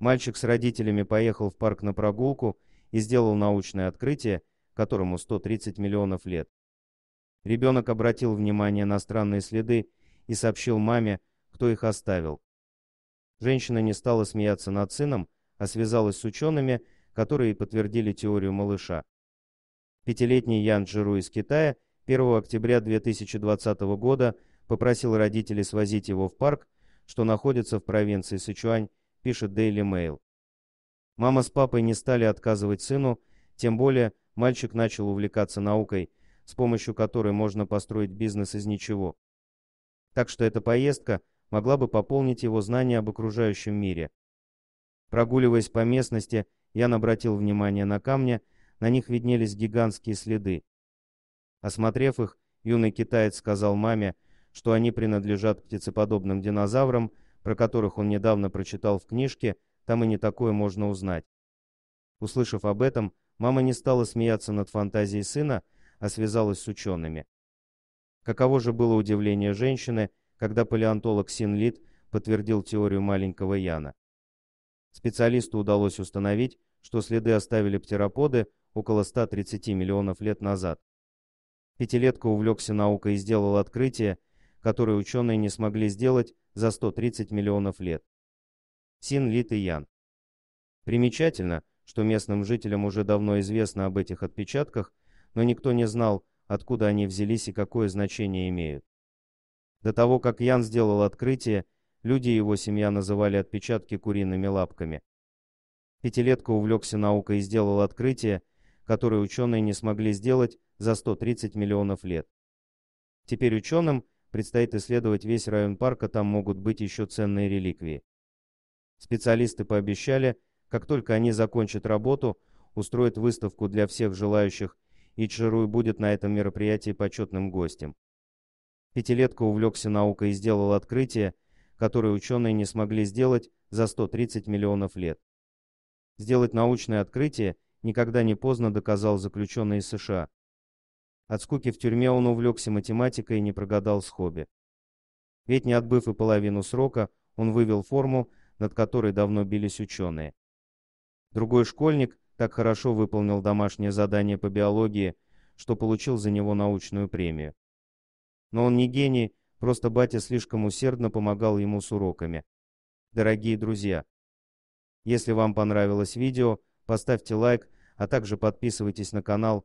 Мальчик с родителями поехал в парк на прогулку и сделал научное открытие, которому 130 миллионов лет. Ребенок обратил внимание на странные следы и сообщил маме, кто их оставил. Женщина не стала смеяться над сыном, а связалась с учеными, которые подтвердили теорию малыша. Пятилетний Ян Джиру из Китая 1 октября 2020 года попросил родителей свозить его в парк, что находится в провинции Сычуань, пишет Daily Mail. Мама с папой не стали отказывать сыну, тем более мальчик начал увлекаться наукой, с помощью которой можно построить бизнес из ничего. Так что эта поездка могла бы пополнить его знания об окружающем мире. Прогуливаясь по местности, я обратил внимание на камни, на них виднелись гигантские следы. Осмотрев их, юный китаец сказал маме, что они принадлежат птицеподобным динозаврам, про которых он недавно прочитал в книжке, там и не такое можно узнать. Услышав об этом, мама не стала смеяться над фантазией сына, а связалась с учеными. Каково же было удивление женщины, когда палеонтолог Син Лид подтвердил теорию маленького Яна. Специалисту удалось установить, что следы оставили птероподы около 130 миллионов лет назад. Пятилетка увлекся наукой и сделал открытие, которые ученые не смогли сделать за 130 миллионов лет. Син, Лит и Ян. Примечательно, что местным жителям уже давно известно об этих отпечатках, но никто не знал, откуда они взялись и какое значение имеют. До того, как Ян сделал открытие, люди и его семья называли отпечатки куриными лапками. Пятилетка увлекся наукой и сделал открытие, которое ученые не смогли сделать за 130 миллионов лет. Теперь ученым Предстоит исследовать весь район парка, там могут быть еще ценные реликвии. Специалисты пообещали, как только они закончат работу, устроят выставку для всех желающих, и Чжируй будет на этом мероприятии почетным гостем. Пятилетка увлекся наукой и сделал открытие, которое ученые не смогли сделать за 130 миллионов лет. Сделать научное открытие никогда не поздно доказал заключенный из США. От скуки в тюрьме он увлекся математикой и не прогадал с хобби. Ведь не отбыв и половину срока, он вывел форму, над которой давно бились ученые. Другой школьник так хорошо выполнил домашнее задание по биологии, что получил за него научную премию. Но он не гений, просто батя слишком усердно помогал ему с уроками. Дорогие друзья, если вам понравилось видео, поставьте лайк, а также подписывайтесь на канал,